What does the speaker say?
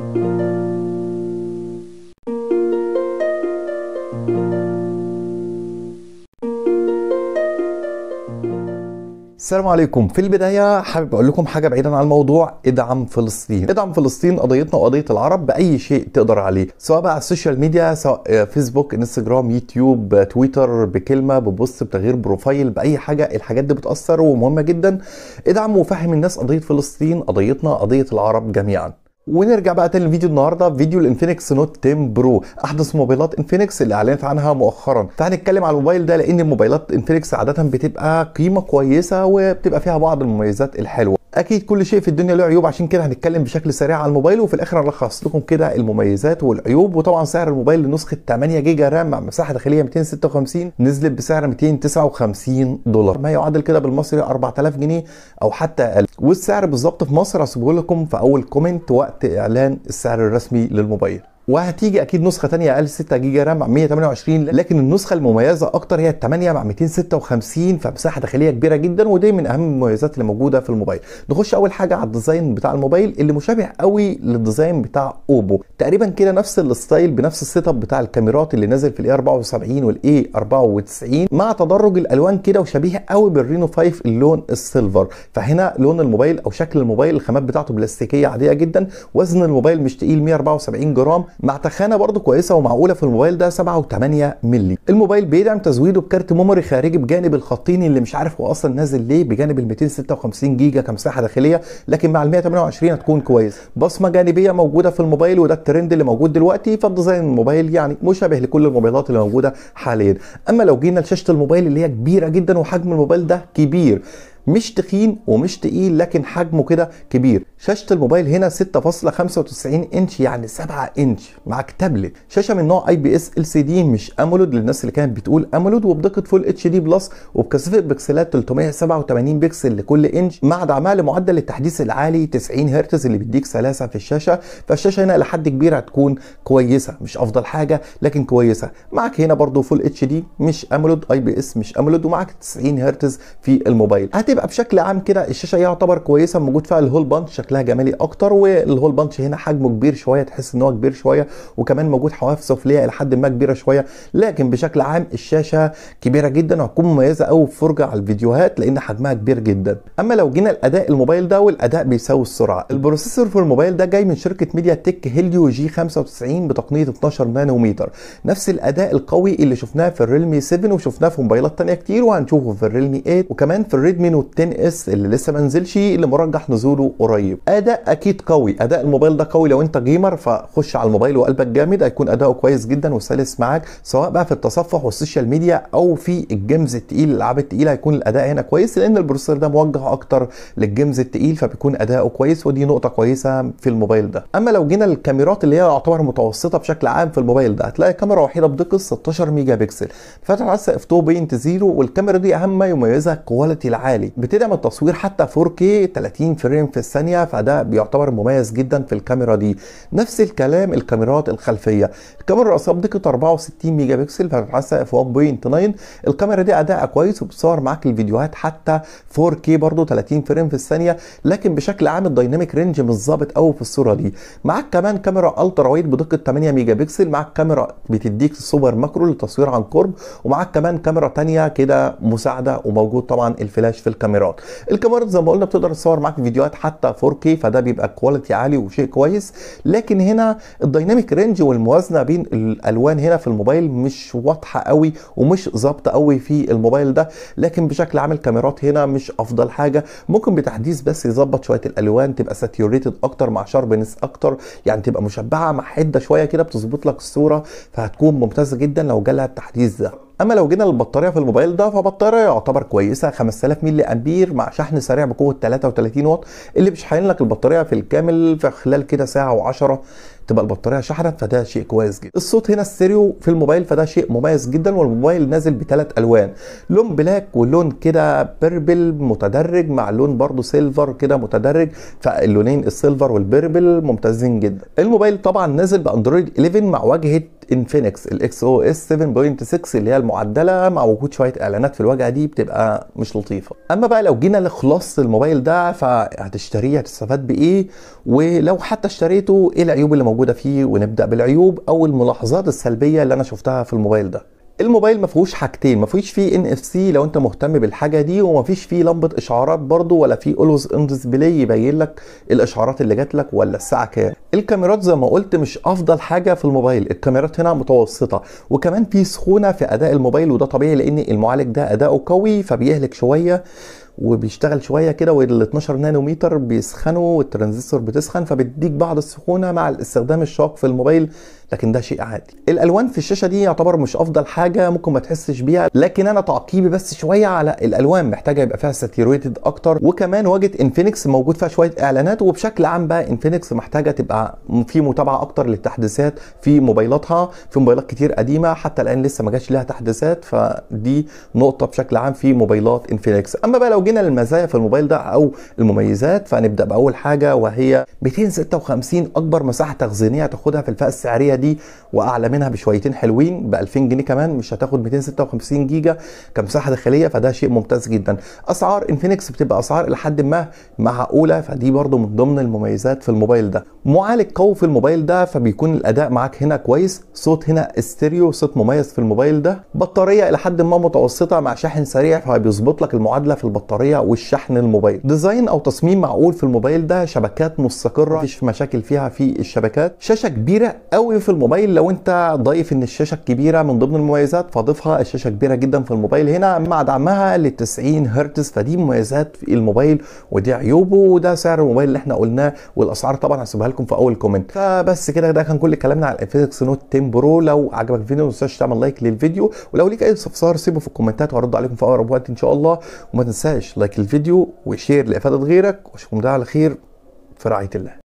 السلام عليكم في البداية حابب أقول لكم حاجة بعيدا عن الموضوع ادعم فلسطين ادعم فلسطين قضيتنا وقضية العرب بأي شيء تقدر عليه سواء بقى على السوشيال ميديا سواء آه، فيسبوك انستجرام يوتيوب آه، تويتر بكلمة ببوست بتغيير بروفايل بأي حاجة الحاجات دي بتأثر ومهمة جدا ادعم وفهم الناس قضية فلسطين قضيتنا قضية العرب جميعا ونرجع بقى تاني لفيديو النهارده فيديو الانفينكس نوت 10 برو احدث موبايلات انفينكس اللي اعلنت عنها مؤخرا تعال نتكلم على الموبايل ده لان الموبايلات انفينكس عاده بتبقى قيمه كويسه وبتبقى فيها بعض المميزات الحلوه اكيد كل شيء في الدنيا له عيوب عشان كده هنتكلم بشكل سريع على الموبايل وفي الاخر هلخص لكم كده المميزات والعيوب وطبعا سعر الموبايل لنسخه 8 جيجا رام مع مساحه داخليه 256 نزلت بسعر 259 دولار ما يعادل كده بالمصري 4000 جنيه او حتى اقل والسعر بالظبط في مصر هسيبه لكم في اول كومنت وقت اعلان السعر الرسمي للموبايل وهتيجي اكيد نسخه ثانيه اقل 6 جيجا رام مع 128 لكن النسخه المميزه اكتر هي ال 8 مع 256 فمساحه داخليه كبيره جدا ودي من اهم المميزات اللي موجوده في الموبايل نخش اول حاجه على الديزاين بتاع الموبايل اللي مشابه قوي للديزاين بتاع اوبو تقريبا كده نفس الستايل بنفس السيت اب بتاع الكاميرات اللي نازل في الاي 74 والاي 94 مع تدرج الالوان كده وشبيه قوي بالرينو 5 اللون السيلفر فهنا لون الموبايل او شكل الموبايل الخامات بتاعته بلاستيكيه عاديه جدا وزن الموبايل مش تقيل 174 جرام مع تخانه برضه كويسه ومعقوله في الموبايل ده 7 و8 مللي الموبايل بيدعم تزويده بكارت ميموري خارجي بجانب الخطين اللي مش عارف هو اصلا نازل ليه بجانب ال 256 جيجا كمساحه داخليه لكن مع ال 128 هتكون كويس بصمه جانبيه موجوده في الموبايل وده الترند اللي موجود دلوقتي فديزاين الموبايل يعني مشابه لكل الموبايلات اللي موجوده حاليا اما لو جينا لشاشه الموبايل اللي هي كبيره جدا وحجم الموبايل ده كبير مش تخين ومش تقيل لكن حجمه كده كبير شاشه الموبايل هنا 6.95 انش يعني 7 انش معاك تابلت شاشه من نوع اي بي اس ال سي دي مش امولود للناس اللي كانت بتقول امولود وبدقه فول اتش دي بلس وبكثافه بكسلات 387 بكسل لكل انش مع دعمها لمعدل التحديث العالي 90 هرتز اللي بيديك سلاسه في الشاشه فالشاشه هنا لحد كبير هتكون كويسه مش افضل حاجه لكن كويسه معاك هنا برضو فول اتش دي مش امولود اي بي اس مش امولود ومعاك 90 هرتز في الموبايل هتبقى يبقى بشكل عام كده الشاشه يعتبر كويسه موجود فيها الهول بانش شكلها جمالي اكتر والهول بانش هنا حجمه كبير شويه تحس ان هو كبير شويه وكمان موجود حواف سفليه الى حد ما كبيره شويه لكن بشكل عام الشاشه كبيره جدا وهتكون مميزه قوي في فرجه على الفيديوهات لان حجمها كبير جدا اما لو جينا لاداء الموبايل ده والاداء بيساوي السرعه البروسيسور في الموبايل ده جاي من شركه ميديا تك هيليو جي 95 بتقنيه 12 نانوميتر نفس الاداء القوي اللي شفناه في الريلمي 7 وشفناه في موبايلات ثانيه كتير وهنشوفه في الريلمي 8 وكمان في الريدمي 10 اس اللي لسه ما نزلش اللي مرجح نزوله قريب اداء اكيد قوي اداء الموبايل ده قوي لو انت جيمر فخش على الموبايل وقلبك جامد هيكون اداؤه كويس جدا وسلس معاك سواء بقى في التصفح والسوشيال ميديا او في الجيمز التقيل الالعاب التقيله هيكون الاداء هنا كويس لان البروسيسور ده موجه اكتر للجيمز التقيل فبيكون اداؤه كويس ودي نقطه كويسه في الموبايل ده اما لو جينا للكاميرات اللي هي يعتبر متوسطه بشكل عام في الموبايل ده هتلاقي كاميرا وحيده بدقه 16 ميجا بكسل فتحه عدسه اف 2.0 والكاميرا دي اهم ما يميزها الكواليتي العالي عليه بتدعم التصوير حتى 4K 30 فريم في الثانيه فده بيعتبر مميز جدا في الكاميرا دي نفس الكلام الكاميرات الخلفيه الكاميرا الرئيسيه بدقه 64 ميجا بكسل فبتتحسن في 1.9 الكاميرا دي ادائها كويس وبتصور معاك الفيديوهات حتى 4K برضه 30 فريم في الثانيه لكن بشكل عام الدايناميك رينج مش ظابط قوي في الصوره دي معاك كمان كاميرا الترا وايد بدقه 8 ميجا بكسل معاك كاميرا بتديك سوبر ماكرو للتصوير عن قرب ومعاك كمان كاميرا ثانيه كده مساعده وموجود طبعا الفلاش في الكاميرا الكاميرات الكاميرات زي ما قلنا بتقدر تصور معاك فيديوهات حتى 4K فده بيبقى كواليتي عالي وشيء كويس لكن هنا الدايناميك رينج والموازنه بين الالوان هنا في الموبايل مش واضحه قوي ومش ظابطه قوي في الموبايل ده لكن بشكل عام الكاميرات هنا مش افضل حاجه ممكن بتحديث بس يظبط شويه الالوان تبقى ساتيوريتد اكتر مع شاربنس اكتر يعني تبقى مشبعه مع حده شويه كده بتظبط لك الصوره فهتكون ممتازه جدا لو جالها التحديث ده اما لو جينا للبطاريه في الموبايل ده فبطاريه يعتبر كويسه 5000 ملي امبير مع شحن سريع بقوه 33 واط اللي بيشحن لك البطاريه في الكامل في خلال كده ساعه و10 تبقى البطاريه شحنت فده شيء كويس جدا الصوت هنا السيريو في الموبايل فده شيء مميز جدا والموبايل نازل بثلاث الوان لون بلاك ولون كده بيربل متدرج مع لون برضو سيلفر كده متدرج فاللونين السيلفر والبيربل ممتازين جدا الموبايل طبعا نازل باندرويد 11 مع واجهه انفينكس الاكس او اس 7.6 اللي هي المعدله مع وجود شويه اعلانات في الواجهه دي بتبقى مش لطيفه اما بقى لو جينا لخلاص الموبايل ده فهتشتريه هتستفاد بايه ولو حتى اشتريته ايه العيوب اللي موجوده موجوده فيه ونبدا بالعيوب او الملاحظات السلبيه اللي انا شفتها في الموبايل ده الموبايل ما فيهوش حاجتين ما فيهوش فيه ان اف سي لو انت مهتم بالحاجه دي وما فيش فيه لمبه اشعارات برضو ولا فيه اولوز ان ديسبلاي يبين لك الاشعارات اللي جات لك ولا الساعه كام الكاميرات زي ما قلت مش افضل حاجه في الموبايل الكاميرات هنا متوسطه وكمان في سخونه في اداء الموبايل وده طبيعي لان المعالج ده اداؤه قوي فبيهلك شويه وبيشتغل شويه كده وال 12 نانومتر بيسخنوا والترانزستور بتسخن فبتديك بعض السخونه مع الاستخدام الشاق في الموبايل لكن ده شيء عادي الالوان في الشاشه دي يعتبر مش افضل حاجه ممكن ما تحسش بيها لكن انا تعقيبي بس شويه على الالوان محتاجه يبقى فيها ساتيوريتد اكتر وكمان واجهه انفينكس موجود فيها شويه اعلانات وبشكل عام بقى انفينكس محتاجه تبقى في متابعه اكتر للتحديثات في موبايلاتها في موبايلات كتير قديمه حتى الان لسه ما جاش لها تحديثات فدي نقطه بشكل عام في موبايلات انفينكس اما بقى لو جينا للمزايا في الموبايل ده او المميزات فهنبدا باول حاجه وهي 256 اكبر مساحه تخزينيه هتاخدها في الفئه السعريه دي واعلى منها بشويتين حلوين ب 2000 جنيه كمان مش هتاخد 256 جيجا كمساحه داخليه فده شيء ممتاز جدا اسعار انفينكس بتبقى اسعار الى حد ما معقوله فدي برده من ضمن المميزات في الموبايل ده معالج قوي في الموبايل ده فبيكون الاداء معاك هنا كويس صوت هنا استيريو صوت مميز في الموبايل ده بطاريه الى حد ما متوسطه مع شاحن سريع فبيظبط لك المعادله في البطاريه البطاريه والشحن الموبايل ديزاين او تصميم معقول في الموبايل ده شبكات مستقره مفيش مشاكل فيها في الشبكات شاشه كبيره قوي في الموبايل لو انت ضايف ان الشاشه الكبيره من ضمن المميزات فاضيفها الشاشه كبيره جدا في الموبايل هنا مع دعمها ل 90 هرتز فدي مميزات في الموبايل ودي عيوبه وده سعر الموبايل اللي احنا قلناه والاسعار طبعا هسيبها لكم في اول كومنت فبس كده ده كان كل كلامنا على الانفينكس نوت 10 برو لو عجبك الفيديو ما تنساش تعمل لايك للفيديو ولو ليك اي استفسار سيبه في الكومنتات وهرد عليكم في اقرب وقت ان شاء الله وما تنساش تنساش لايك الفيديو وشير لافاده غيرك واشوفكم ده على خير في رعايه الله